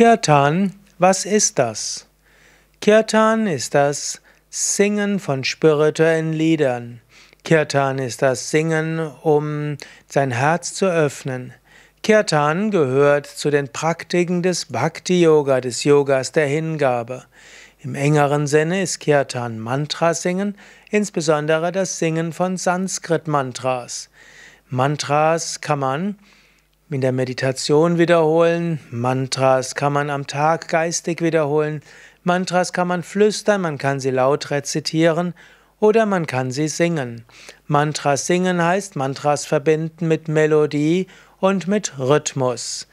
Kirtan, was ist das? Kirtan ist das Singen von spirituellen Liedern. Kirtan ist das Singen, um sein Herz zu öffnen. Kirtan gehört zu den Praktiken des Bhakti-Yoga, des Yogas der Hingabe. Im engeren Sinne ist Kirtan Mantra-Singen, insbesondere das Singen von Sanskrit-Mantras. Mantras kann man in der Meditation wiederholen, Mantras kann man am Tag geistig wiederholen, Mantras kann man flüstern, man kann sie laut rezitieren oder man kann sie singen. Mantras singen heißt Mantras verbinden mit Melodie und mit Rhythmus.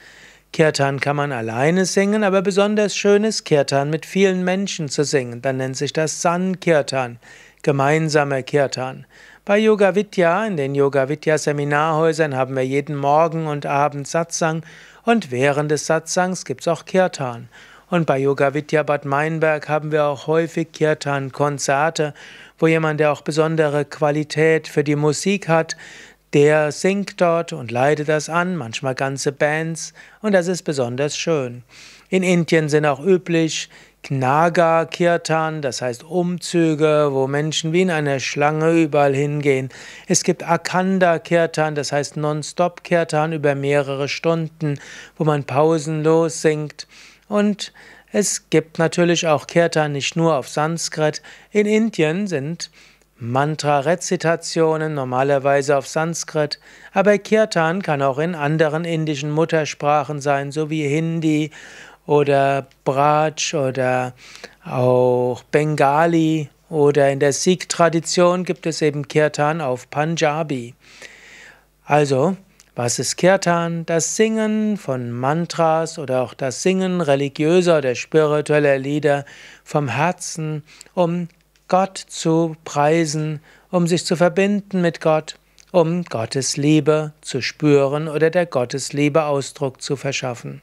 Kirtan kann man alleine singen, aber besonders schön ist Kirtan mit vielen Menschen zu singen. Dann nennt sich das Sankirtan, gemeinsamer Kirtan. Bei Yoga Vidya, in den Yoga Vidya Seminarhäusern haben wir jeden Morgen und Abend Satsang und während des Satsangs gibt es auch Kirtan. Und bei Yoga Vidya Bad Meinberg haben wir auch häufig Kirtan-Konzerte, wo jemand, der auch besondere Qualität für die Musik hat, der singt dort und leitet das an, manchmal ganze Bands, und das ist besonders schön. In Indien sind auch üblich Naga Kirtan, das heißt Umzüge, wo Menschen wie in einer Schlange überall hingehen. Es gibt Akanda Kirtan, das heißt Non-Stop Kirtan über mehrere Stunden, wo man pausenlos singt. Und es gibt natürlich auch Kirtan nicht nur auf Sanskrit. In Indien sind Mantra-Rezitationen normalerweise auf Sanskrit, aber Kirtan kann auch in anderen indischen Muttersprachen sein, so wie Hindi oder Bratsch oder auch Bengali oder in der Sikh-Tradition gibt es eben Kirtan auf Punjabi. Also, was ist Kirtan? Das Singen von Mantras oder auch das Singen religiöser oder spiritueller Lieder vom Herzen, um Gott zu preisen, um sich zu verbinden mit Gott, um Gottes Liebe zu spüren oder der Gottesliebe Ausdruck zu verschaffen.